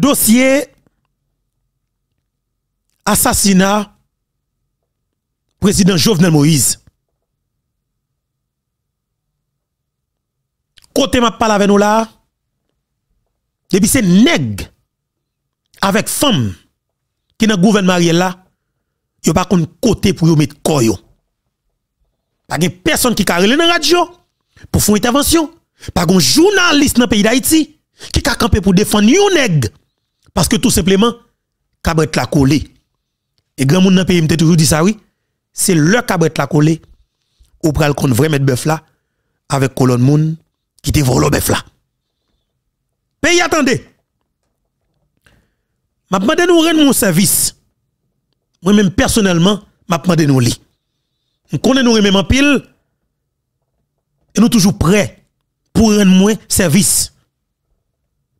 dossier assassinat président Jovenel Moïse. Côté m'a parlé avec nous là, depuis c'est nèg avec femme qui dans gouvernement là, yon pas kon côté pour yon mettre koyo. Pas a personne qui carré dans la radio pour faire intervention. Pas un journaliste dans le pays d'Haïti qui a campé pour défendre yon neg parce que tout simplement, cabrette la collé. Et grand monde dans pays, m'a toujours dit ça, oui. C'est le cabrette la collé. Ou pral qu'on vrai mettre bœuf là, avec colonne monde qui te vole bœuf là. Pays attendez. M'a demandé nous rendre mon service. Moi-même personnellement, m'a demandé nous li. On connaît nous même en pile. Et nous toujours prêts pour rendre moins service.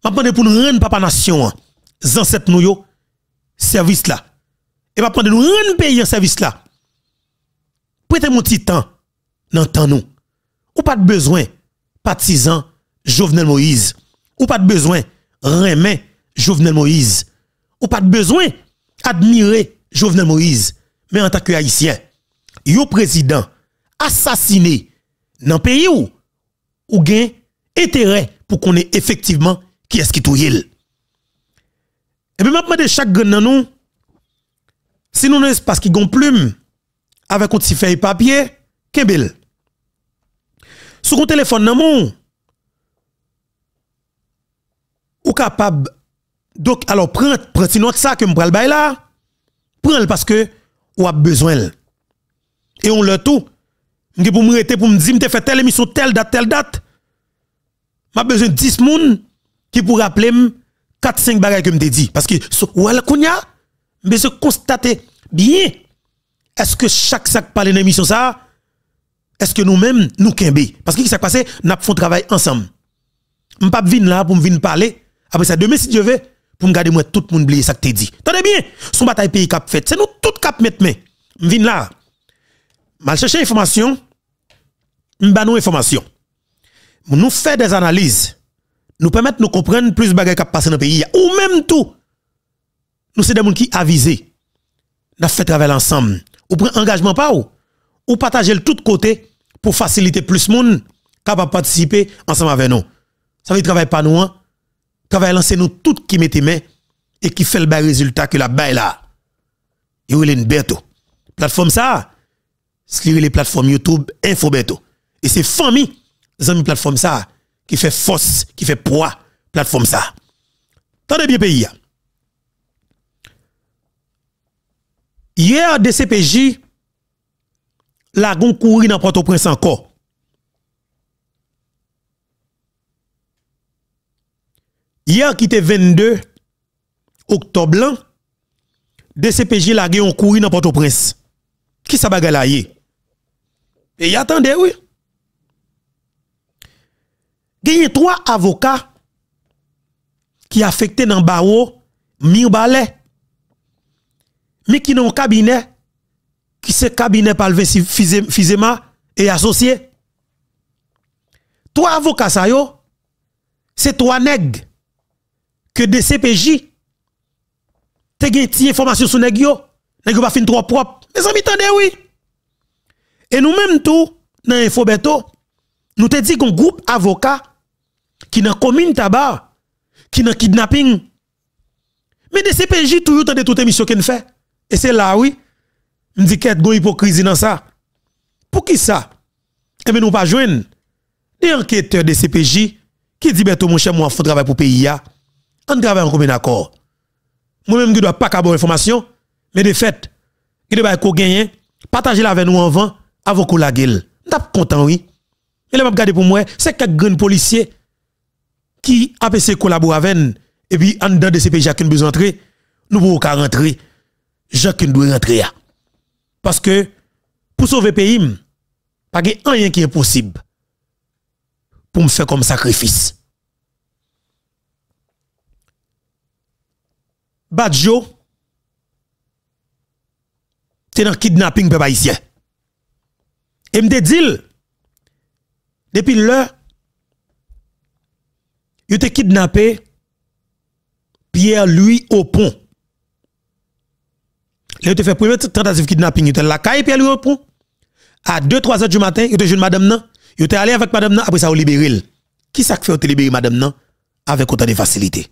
M'a demandé pour nous rendre papa nation ancêtres nous yo service là et pas prendre nous un pays en service là prêtez mon petit temps dans nous ou pas de besoin partisan Jovenel Moïse ou pas de besoin remet Jovenel Moïse ou pas de besoin admirer Jovenel Moïse mais en tant que haïtien yo président assassiné dans pays où ou gain intérêt pour qu'on ait effectivement qui est-ce qui touille et puis, je à chaque grain nous, si nous avons un espace qui plume, avec un petit feuille papier, Si vous Sur un téléphone vous nous, ou capable donc alors prends prends prenez ça que me là parce que vous avez besoin et on le tout Je pour me rester pour me dire me fait telle émission telle date telle date m'a besoin de 10 personnes qui pour rappeler 4-5 bagages que je dit. Parce que, so, ou alors, mais se constater bien, est-ce que chaque sac parle dans l'émission ça, est-ce que nous-mêmes, nous kembe? Parce que, qui s'est passé, nous faisons travail ensemble. Je ne pas venir là pour me parler. Après ça, demain, si Dieu veut, pour me garder moi, tout le monde oublier ça que tu dit. Tenez bien, son bataille pays cap fait. C'est nous tout cap mettre main. Je viens là. Mal chercher information, je nous information. Nous faire des analyses nous permettre de comprendre plus de choses qui passent dans le pays. Ou même tout, nous sommes des gens qui avisent. Nous fait travail ensemble. Ou un engagement pas ou. Ou partager le tout côté pour faciliter plus de monde qui de participer ensemble avec nous. Ça veut dire travail pas nous. Hein? Travail lancer nous tout qui mettez main et qui fait le résultat que la baille là. Et une est La oh? Plateforme ça, c'est les plateformes YouTube Info oh? Et c'est famille, les une plateforme ça qui fait force, qui fait poids, plateforme ça. Tendez bien pays. Hier, DCPJ, la gon courir dans Port-au-Prince encore. Hier, qui était 22 octobre, DCPJ la gon courir dans Port-au-Prince. Qui ça bagaille là? Et y attendez, oui a trois avocats qui affectés dans barreau Mirbalet mais qui n'ont cabinet qui se cabinet par le Fizema et associé trois avocats ça yo c'est trois nègres que CPJ te ont des information sur nèg yo nèg pas fin trois propre mes amis tendez oui et nous même tout dans info nous te dit qu'un groupe avocat qui dans commune tabac, qui dans kidnapping. Mais des CPJ toujours dans toute émission qu'elle fait. Et c'est là, oui. Je dis qu'il y a hypocrisie dans ça. Pour qui ça? Et eh bien, nous pas joindre des enquêteurs des CPJ qui disent, bientôt mon cher, moi, faut travailler pour le pays. On travaille en commun d'accord. Moi-même, je ne dois pas avoir information, mais de fait, il pas être gagner, partager la avec nous en vent avant qu'on la gueule. Je suis content, oui. Et là, je garder pour moi, c'est quelques grands policiers qui a collaboré avec et puis en dedans de qui Jacques besoin rentrer, nous pouvons pas rentrer. Jacques doit rentrer. Hein. Parce que pour sauver le pays, pas a rien qui est possible pour me faire comme sacrifice. Badjo, c'est dans kidnapping peuple haïtien. Et me dit, depuis l'heure, il ont kidnappé Pierre-Louis Opon. Il te fait première tentative de kidnapping. Il était la caille Pierre-Louis Opon. À 2-3 heures du matin, il était joué madame Il Il allé avec madame nan. Après ça, a libéré. Qui ça fait libérer madame nan avec autant de facilité?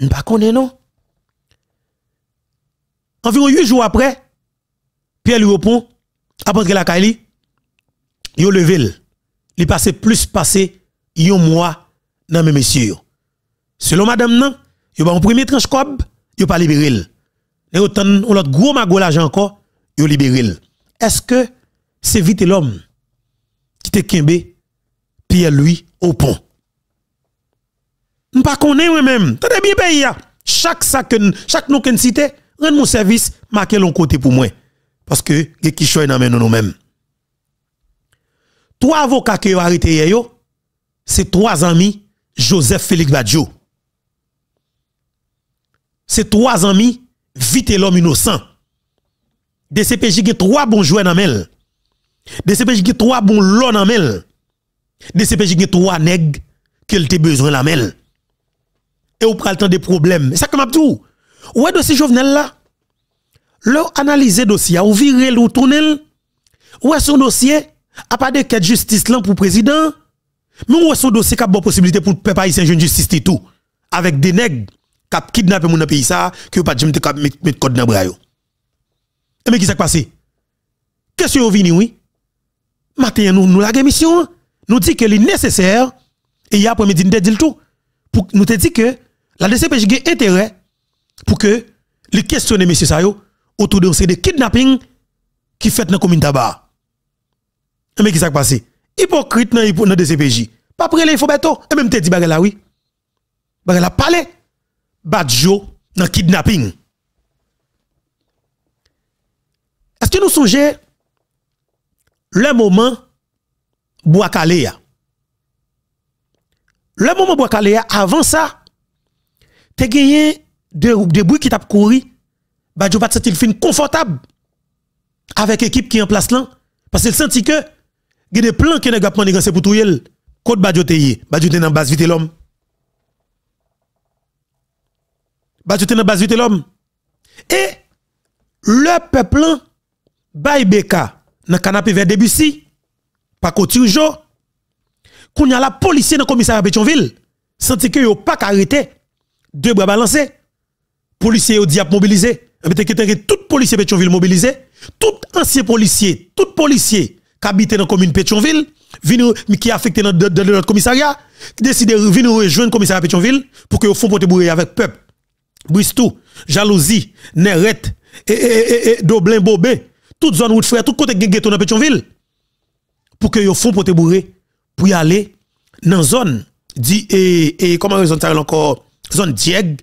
Je ne connais pas Environ 8 jours après, Pierre-Louis Opon, après que la caille, il la levé. Il passé plus passé un mois non mais Monsieur, Selon madame, non, yo pas un premier tranche cob, a pas libéré. Et autant on l'autre gros magot l'argent encore, yo libéré. Est-ce que c'est vite l'homme qui te kembe Pierre lui au pont? pas connais moi-même. Tenez bien pays Chaque sac chaque nou ken cité, rend mon service, marquez l'on côté pour moi parce que les qui choisissent dans nous-mêmes. Trois avocats qui ont arrêté yo, c'est trois amis Joseph Félix Badjo. C'est trois amis, vite l'homme innocent. CPJ qui trois bons joueurs dans mel. CPJ qui trois bons lots dans mel. CPJ qui trois nègres qu'elle te besoin la mel. Et on prend le temps des problèmes. Ça comme tout. est le dossier Jovenel là. Leur analyser dossier, ou virer le tunnel. est son dossier, a pas de quête justice là pour président. Mais on ce dossier qui bonne possibilité pour peuple haïtien jeune justice tout avec des nègres qui kidnappé mon pays ça que pas de mettre code dans bras Et eh, mais qui s'est passé Qu'est-ce que vini oui Matin nous nous la mission hein. nous dit que c'est nécessaire et hier après-midi nous dit tout pour nous te dit que la DCPJ a intérêt pour que les questionner M. Sayo autour de ces de kidnapping qui fait dans la commune tabac. Et eh, mais qui s'est passé hypocrite dans le DCPJ. Pas prêt les faut Et même te dit bagala oui. Bagala parlé. Badjo dans kidnapping. Est-ce que nous songez le moment Boakalea? Le moment Boakalea, avant ça, te gagné deux de bruit qui t'a couru. Badjo pas senti le fin confortable avec l'équipe qui est en place là. Parce qu'il sentit que y a des plans qui pas pris c'est pour tout yel. Côte Badjote yé, Badjote dans base vite l'homme. Badjote dans base vite l'homme. Et le peuple, Baïbeka, dans le canapé vers Debussy, pas Koturjo, qu'on y a la police dans le de Pétionville, senti que a pas arrêté, deux bras balancés, policiers au diable mobilisés, tout policier Pétionville mobilisé, tout ancien policier, tout policier, qui dans la commune Pétionville, qui est affecté dans, notre commissariat, qui de venir rejoindre le commissariat Pétionville pour que vous pour porter bourrer avec peuple. Bristou, jalousie, Nerette, et, et, et, et Doblin Bobé, toute zone route frère, tout côté ghetto dans Pétionville, pour que vous un pote bourré pour y aller dans la zone et, comment vous ça encore zone Dieg,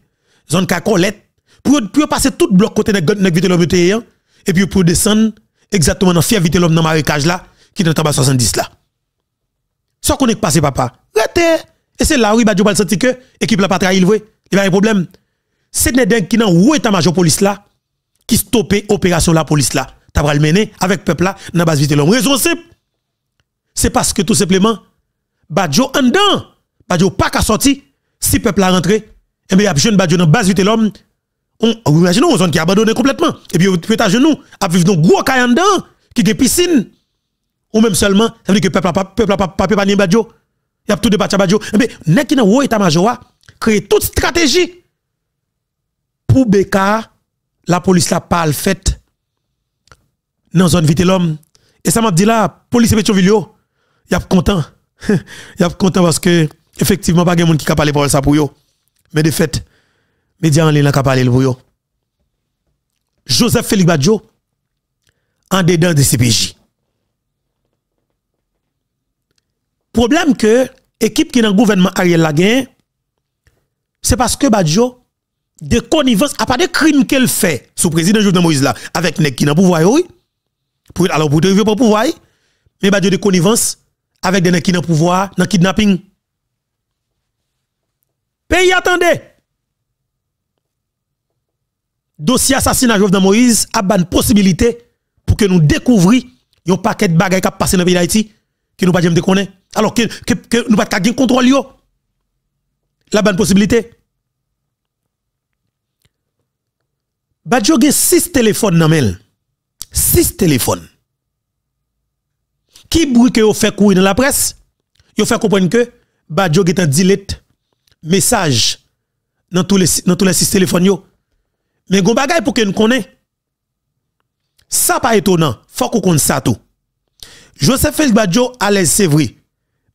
zone Cacolette pour pour passer tout bloc côté de la l'homme et puis pour descendre exactement dans la vite l'homme dans marécage là qui dans pas 70 là. Ça qu'on ait passé papa. Rete. Et c'est là où il va pas que l'équipe n'a pas trahi, il y a un problème. C'est Nedeng qui dans où état major police là qui stoppé opération la police là. T'as pas le mener avec peuple là dans base vite l'homme. Raison simple. C'est parce que tout simplement Badjo en dedans. Badjo pas qu'à sortir si peuple a rentré. Et eh bien, il y a de Badjo dans base vite l'homme on, imagine zone qui est abandonné complètement. Et puis, vous êtes à genoux, à vivre dans gros caillou dedans, qui des piscine, ou même seulement, ça veut dire que peuple pas peuple pas peuple badjo. Il eh y a tout débat badjo. Mais nek a un état major créer toute stratégie pour Beka la police la pas fait dans zone vite l'homme. Et ça m'a dit là police Petionville il y a content. y a content parce que effectivement pas de monde qui a parlé pour ça pour Mais de fait, les médias en ligne pas parlé pour yo. Joseph Félix Badjo en dedans de CPJ. Problème que l'équipe qui est dans le gouvernement Ariel Laguerre, c'est parce que Badjo, de connivence, à part des crimes qu'elle fait sous président Jovenel Moïse là, avec Nek qui dans le pouvoir, oui. Pour, alors, pour pas pas pouvoir, mais Badjo de connivence avec des Nek qui dans le pouvoir, dans le kidnapping. Pays attendez. Dossier assassinat Jovenel Moïse a une possibilité pour que nous découvrions un paquet de bagages qui passé dans le pays d'Haïti que nous pas jamais connaître alors que, que, que nous pas de contrôle yo la bonne possibilité Badjo a 6 téléphones dans mail 6 téléphones qui bruit que vous fait courir dans la presse vous fait comprendre que Badjo est en dilette message dans tous les dans tous les 6 téléphones yo mais gon bagay pour que nous connaît ça pas étonnant faut qu'on connaisse ça tout Joseph Félix Badjo à l'aise, c'est vrai.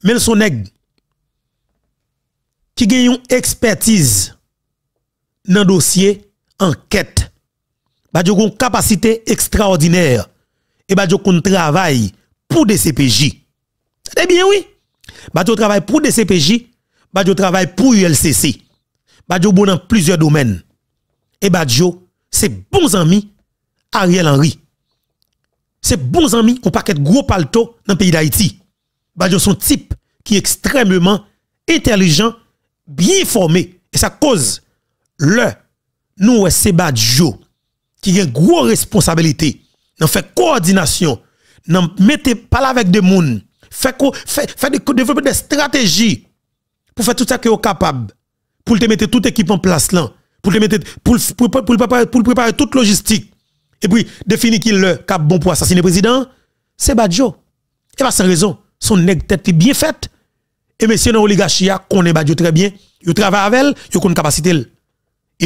Mais son nègre qui gagne une expertise dans le dossier enquête. Badjo a une capacité extraordinaire. Et Badjo a un pour des CPJ. Eh bien oui. Badjo travaille pour des CPJ. Badjo travaille pour ULCC. Badjo bon dans plusieurs domaines. Et Badjo, c'est bons amis Ariel Henry ces bons amis ont paquet gros palto dans le pays d'Haïti. Badjo sont type qui est extrêmement intelligent, bien formé. Et ça cause le nous c'est Badjo qui a une grosse responsabilité dans fait coordination, dans mettez parler avec des gens, fait développer des stratégies pour faire tout ça que est capable pour te mettre toute équipe en place là, pour te mettre pour, pour préparer toute logistique et puis, définit qu'il le cap bon pour assassiner le président, c'est Badjo. Et pas sans raison. Son nèg tête est bien faite. Et messieurs dans l'oligarchie, connaît Badjo très bien. Ils travaille avec elle, ils ont une capacité. Et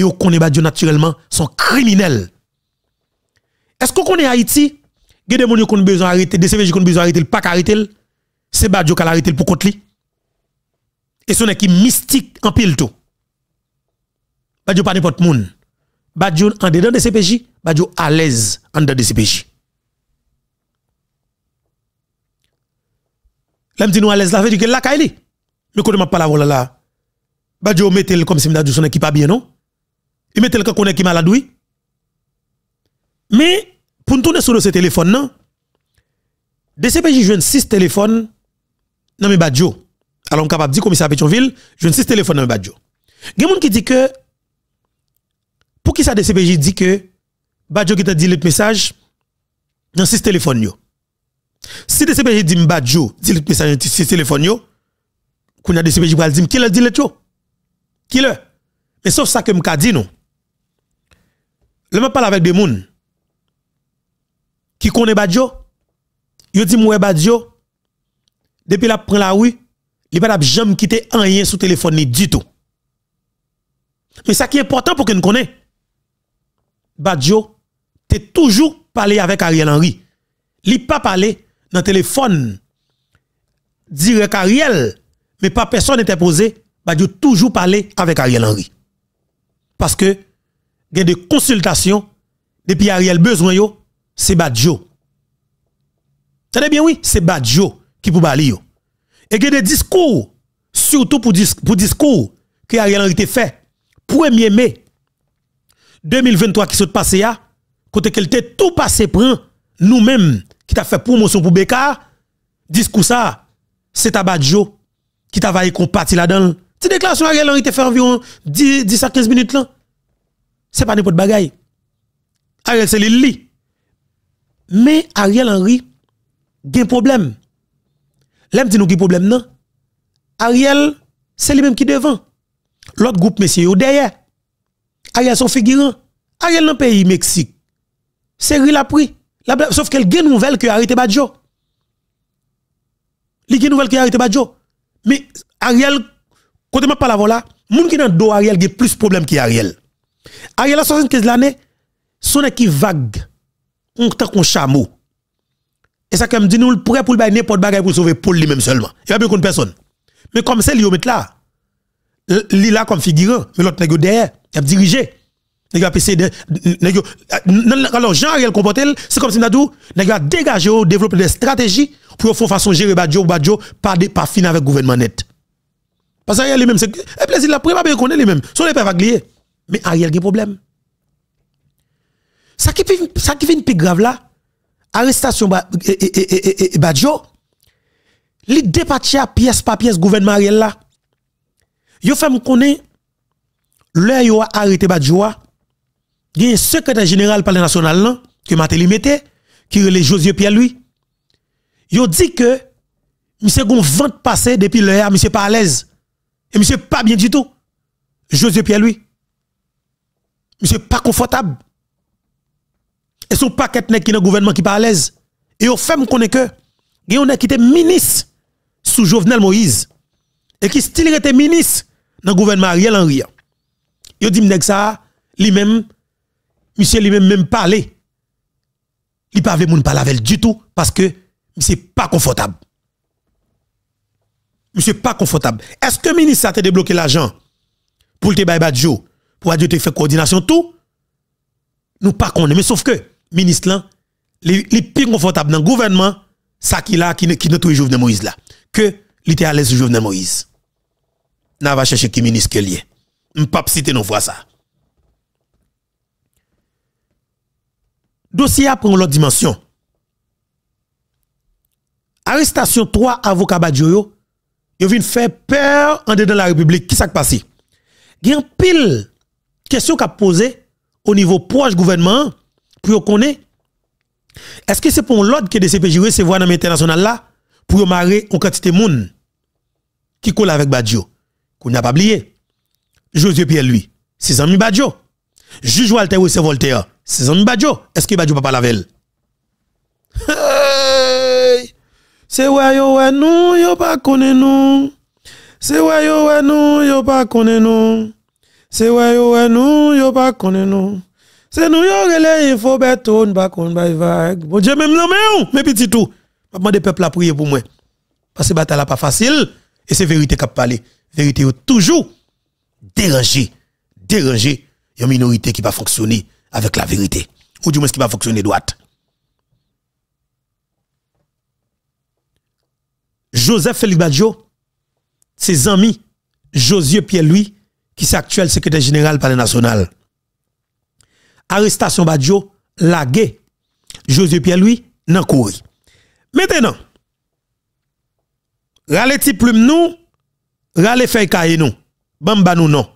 ils connaissent Badjo naturellement, son criminel. Est-ce qu'on connaît Haïti? Il y a des gens qui ont besoin d'arrêter, des CVJ qui ont besoin d'arrêter, pas arrêter. C'est Badjo qui a arrêté pour contre lui. Et son équipe mystique en pile tout. Badjo pas n'importe monde. Badjo en dedans de CPJ, Badjo à l'aise en dedans de CPJ. L'homme dit nous à l'aise là, veut dire que là, Kaili. Mais ne m'a pas la voilà là, Badjo mettez-le comme si Mdadou son qui pas bien, non? Il mettez-le quand si est qui malade, oui? Mais, pour nous tourner sur ce téléphone, non? CPJ, joue 6 téléphones dans mes Badjo. Alors, on est capable de dire, commissaire Pétionville, je 6 téléphones dans mes Badjo. Il y a des gens qui disent que pour qui ça de CPJ dit que Badjo qui t'a dit le message dans ce téléphone Si de CPJ dit Badjo dit le message dans ce téléphone yo, qu'on a de CPJ dire qui l'a dit le yo. Qui l'a? Mais sauf ça que je dit non. Le m'a parle avec des gens qui connaissent Badjo. Yo dit moi Badjo depuis la prend la oui, il pas jamais quitter rien sur téléphone ni du tout. Mais ça qui est important pour que connaisse. Badjo t'es toujours parlé avec Ariel Henry. Il pas parlé dans téléphone direct Ariel, mais pas personne n'était posé. Badjo toujours parlé avec Ariel Henry. Parce que il y a des consultations depuis Ariel besoin yo, c'est Badjo. Tenez bien oui, c'est Badjo qui pour parler Et il des discours surtout pour, pour discours que Ariel Henry fait 1er mai 2023 qui s'est passé à côté qu'elle était tout passé prend nous-mêmes qui t'a fait promotion pour Beka discours ça c'est Tabadjo qui t'a vaillé parti là-dedans déclares déclaration Ariel Henry te fait environ 10, 10 à 15 minutes là. C'est pas n'importe bagaille. Ariel c'est lui Mais Ariel Henry un problème. l'homme dit nous un problème non. Ariel c'est lui-même qui devant. L'autre groupe messieurs derrière. Ariel son figurant. Ariel dans le pays Mexique. C'est la pris. sauf qu'elle une nouvelle que arrêté Badjo. Il une nouvelle que arrêté Badjo. Mais Ariel, quand je parle là, monde qui dans dos Ariel a plus de problèmes qu'Ariel. Ariel a 75 ans. son qui vague. On tant un chameau. Et ça comme dit nous le prêt pour le n'importe bagaille pour sauver Paul lui-même seulement. Il n'y a pas de personne. Mais comme c'est lui met là. Li là comme figurant, mais l'autre de derrière. Il a dirigé. Il a Alors, Jean-Ariel Compotel, c'est comme si nous il dégagé ou développé des stratégies pour faire façon gérer Badjo, Badjo, pas par fin avec le gouvernement net. Parce qu'Ariel lui-même, c'est. Et eh, plaisir, la première qu'on est lui-même. Son les glier. Mais Ariel a un problème. Ça qui fait plus grave là, arrestation Badjo, il dépatche pièce par pièce gouvernement Ariel là. Yo fait me connaître le yo a arrêté Badjoa, il y a un secrétaire général par le national qui que Matéli qui relève José Pierre lui. a dit que, monsieur gon vente passé depuis le monsieur pas à l'aise. Et monsieur pas bien du tout. José Pierre lui. Monsieur pas confortable. Et son paquet n'est qui dans gouvernement qui pas à l'aise. Et au fait, qu'on que, il y a qui était ministre sous Jovenel Moïse. Et qui style était ministre dans le gouvernement Ariel Henry. Yo dit nèg ça, lui-même monsieur lui-même même parler. Il pas veut moun parler avec du tout parce que c'est pas confortable. Monsieur pas confortable. Est-ce que ministre a débloqué l'argent pour te bailler Badjo pour te faire coordination tout Nous pas connait mais sauf que ministre là les plus confortable dans le gouvernement ça qui là qui ne qui le Jovenel Moïse là que il à l'aise Jovenel Moïse. N'a va chercher qui ministre que est pas citer nos voix ça. Dossier a pris l'autre dimension. Arrestation 3 avocats Badjoyo, ils viennent faire peur en dedans la République. Qui s'est passé? Il y a pile question qu'a posé au niveau proche gouvernement pour qu'on ait est-ce que c'est pour l'ordre que se recevoir dans l'international là pour marrer une quantité de monde qui coule avec Badjo? Qu'on n'a pas oublié. Josué Pierre lui, ses amis Badjo. Juge Walter c'est Voltaire, ses amis Badjo. Est-ce que Badjo pas lavel? Hey! C'est ouais yo ouais nous, yo pa connaît nous. C'est ouais yo ouais nous, yo pa connaît nous. C'est ouais yo ouais nous, yo pa connaît nous. C'est nous yo relais info betourne pas connaît bye vague. Bon Dieu même non mes petits tout. M'a demandé peuple à prier pour moi. Parce que bataille pas facile et c'est vérité qu'a parlé. Vérité toujours déranger, déranger une minorité qui va fonctionner avec la vérité. Ou du moins qui va fonctionner droite. Joseph Félix Badjo, ses amis, Josué Pierre-Louis, qui est actuel secrétaire général par le national. Arrestation Badjo, lagué. Josué Pierre-Louis, n'en couru. Maintenant, râlez plume nous, râlez feuille nous. Bamba nous non.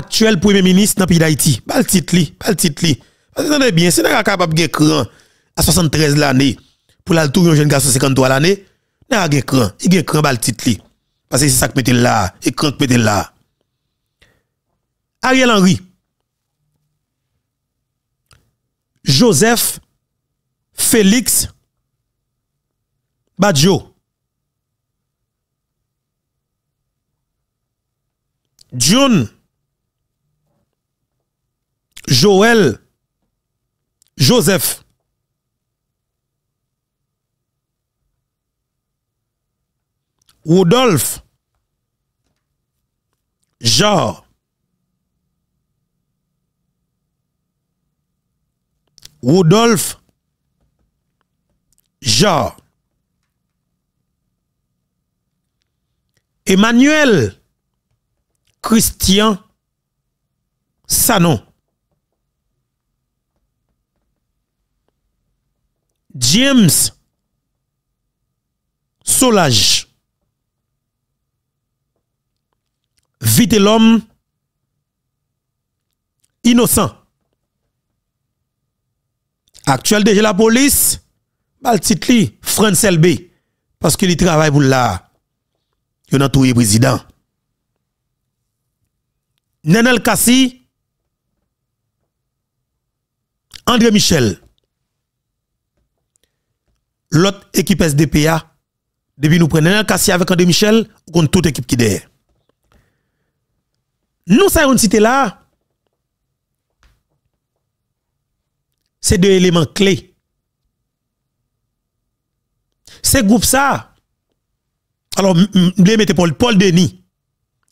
actuel premier ministre dans le pays d'Haïti. Pas le titre, pas le titre. c'est bien, c'est pas capable de gérer à 73 l'année pour la tour un jeune garçon 53 l'année, n'a pas cran, il a pas le titre. Parce que c'est ça que met là, Écran cran que là. Ariel Henry. Joseph Félix Badjo. John Joël Joseph. Rodolphe. Jean. Rodolphe. Jean. Emmanuel. Christian. Sanon. James Solage. Vite l'homme innocent. Actuel déjà la police, bal titli France parce qu'il travaille pour la yon président. Nenel Kassi André Michel l'autre équipe SDPA, depuis nous prenons un cassier avec André Michel, ou contre toute équipe qui derrière. Nous, ça, une cité là, c'est deux éléments clés. Ces groupes ça, alors, je mettre Paul, Paul Denis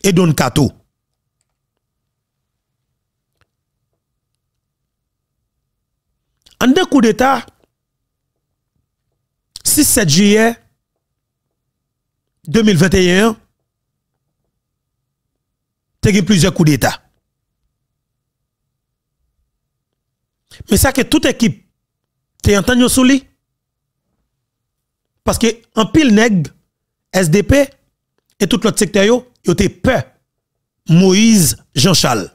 et Don Cato. En deux coups d'État, 6-7 juillet 2021, tu as eu plusieurs coups d'État. Mais ça que toute équipe, tu entendu lui. Parce que en pile nègre, SDP et tout l'autre secteur, yo, yo te peur. Moïse Jean-Charles.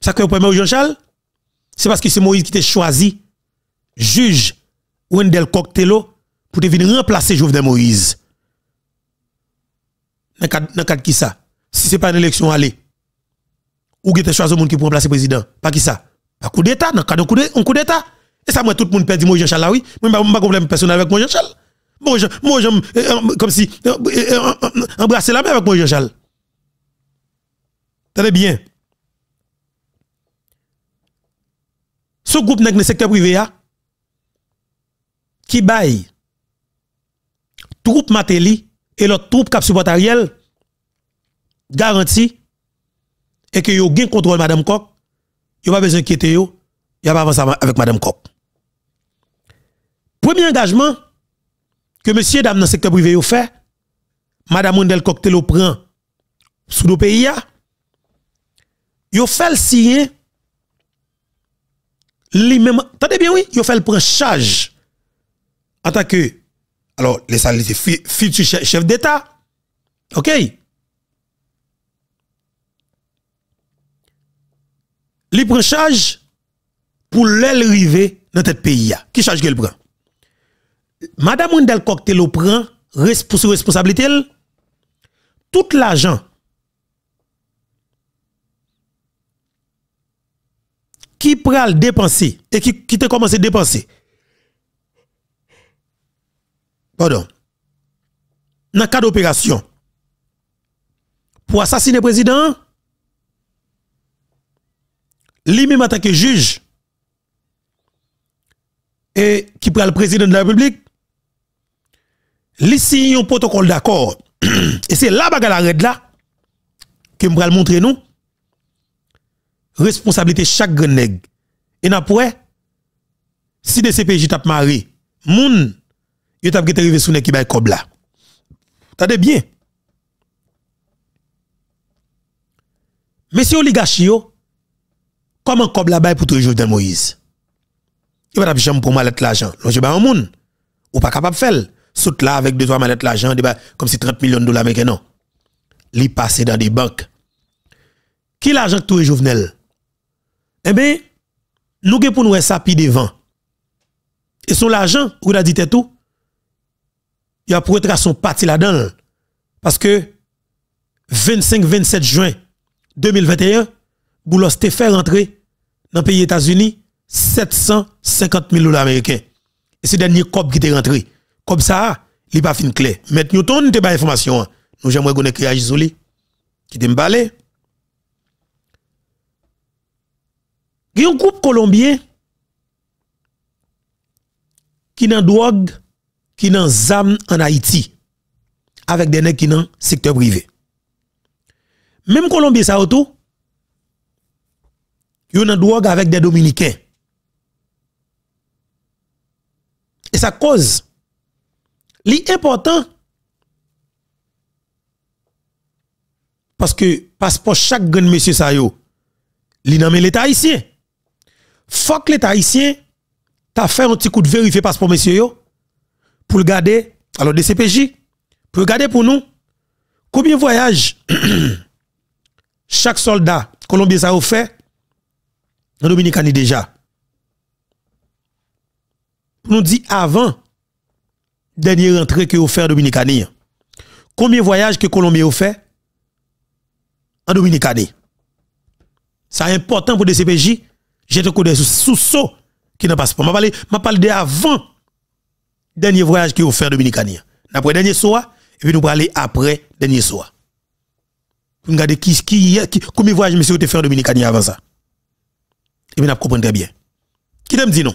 Ça que vous Jean-Charles, c'est parce que c'est Moïse qui t'a choisi juge Wendell Coctello pour te venir remplacer Jovenel Moïse. Dans le cadre qui ça Si ce n'est pas une élection allez ou que tu choisi monde qui pour remplacer le président, pas qui ça Pas coup d'État, dans le cadre d'un coup d'État. Et ça, moi, tout le monde perd moi, Jean-Charles, oui. Moi, je n'ai pas de problème personnel avec moi, Jean-Charles. Moi, je, moi, euh, euh, comme si, euh, embrasser la main avec moi, Jean-Charles. Tenez bien. Ce groupe n'est le secteur privé, hein qui baille troupe Matéli et l'autre troupe cap support garantie et que yo gain contrôle madame Coq yo pas besoin d'inquiéter yo y a pas avancer avec madame Coq premier engagement que monsieur et dame dans le secteur privé yo fait madame Mondel Coq te le prend sous le pays yo fait le signe lui même attendez bien oui yo fait le prend charge en tant que, alors, les salités futur chef, d'État. OK? Li prend charge pour l'aile river dans notre pays. Qui charge qu'elle prend? Madame Wendel le prend pour responsabilité. Tout l'argent qui le dépenser et qui, qui te commencé à dépenser pardon, dans cas d'opération, pour assassiner le président, lui-même en juge, et qui prend le président de la République, lui signe un protocole d'accord. et c'est là, bagarre là, que je vais montrer nous, responsabilité chaque grenègue. Et après, si le CPJ tape Marie, yo avez gete rive sous nek qui bay kob là bien mais si comment kob là bay pour toujours Jovenel Moïse il va jamais pour malette l'argent je pas un monde ou pas capable faire là avec deux trois l'argent comme si 30 millions de dollars américains non li passer dans des banques qui l'argent tout Jovenel eh bien nous pour nous ça devant et son l'argent ou la dit tout il a pour être à son parti là-dedans. Parce que 25-27 juin 2021, Boulos t'a fait rentrer dans le pays États-Unis 750 000 dollars américains. Et c'est dernier COP qui est rentré. Comme ça, il n'est pas fin clé. Mais nous te pas information. Hein. Nous, j'aimerais connaître Kriya isolé qui t'a emballé. Il y a un groupe colombien qui est dans drogue qui n'en ZAM en Haïti avec des nègres qui dans secteur privé. Même Colombie ça auto a un drogue avec des dominicains. Et ça cause l'important parce que passeport chaque grand monsieur ça yo li nomme l'état haïtien. Faut que l'état haïtien t'a fait un petit coup de vérifier passeport monsieur yo pour le garder, alors DCPJ. pour garder pour nous, combien de voyages chaque soldat colombien a offert en Dominicanie déjà Pour nous dire avant dernière entrée que vous fait en Dominicanie, combien de voyages que Colombien a fait en Dominicanie C'est important pour DCPJ j'ai te de sous saut qui n'a pas. Je parle de avant dernier voyage qui est offert dominicanien. Après dernier soir, et puis nous parler après dernier soir. Pour nous regarder qui, qui, qui, combien de voyages monsieur a fait dominicanien avant ça. Et puis nous comprenons très bien. Qui me dit non?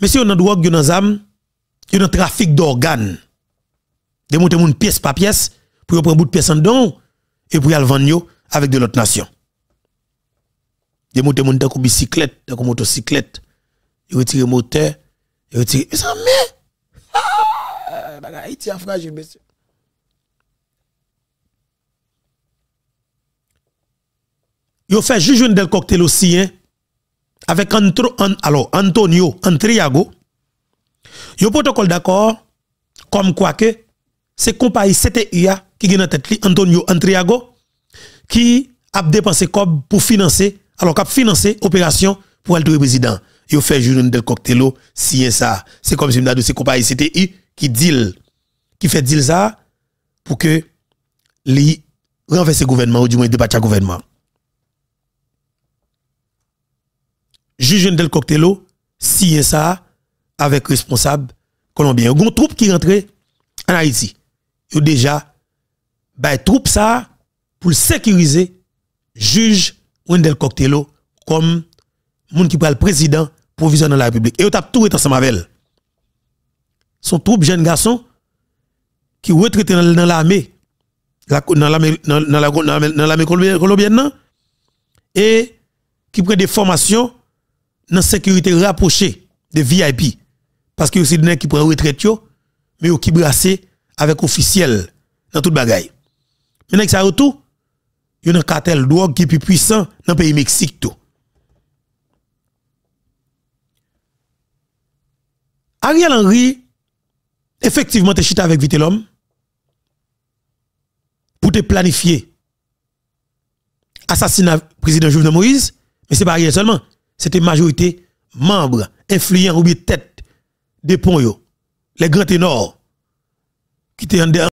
Monsieur, on a droit, on a âme, on a trafic d'organes. Démonter une pièce par pièce, pour prendre bout de pièce en don, et pour y aller vendre avec de l'autre nation. Démonter gens, d'un bicyclette, une motocyclette, il retire moteur, il retire. Mais ça, mais. Haïti a fragile, monsieur. Il fait juste un cocktail aussi, hein, avec Antonio an, alors, Antonio, Antriago. Yo protocole d'accord, comme quoi que c'est compagnie CTIA qui est en tête, Antonio Antriago, qui a dépensé comme pour financer, alors qu'a financé opération pour le président yo fait journée del cocktail si ça c'est comme si m'dadou c'est compagnie CTI qui deal qui fait deal ça pour que li ce gouvernement ou du moins débattre gouvernement juge del cocktail si ça avec responsable colombien une troupe qui rentrait en Haïti a déjà bay troupe ça pour sécuriser juge Wendel Coctello comme moun qui le président provision dans la République. Et vous avez tout été ensemble avec elle. Son troupe jeune garçon qui retraité dans l'armée, dans l'armée colombienne, et qui prend des formations dans la sécurité rapprochée de VIP. Parce que c'est des qui prend retraite, mais qui brassé avec officiels dans toute bagaille. Maintenant, ça retour, il y a un cartel drogue qui est plus puissant dans le pays Mexique. Tout. Ariel Henry, effectivement, te chita avec Vitelom pour te planifier assassinat président de Moïse, mais c'est pas rien seulement, c'était majorité membre, influents ou bien tête des ponts, les grands ténors qui étaient en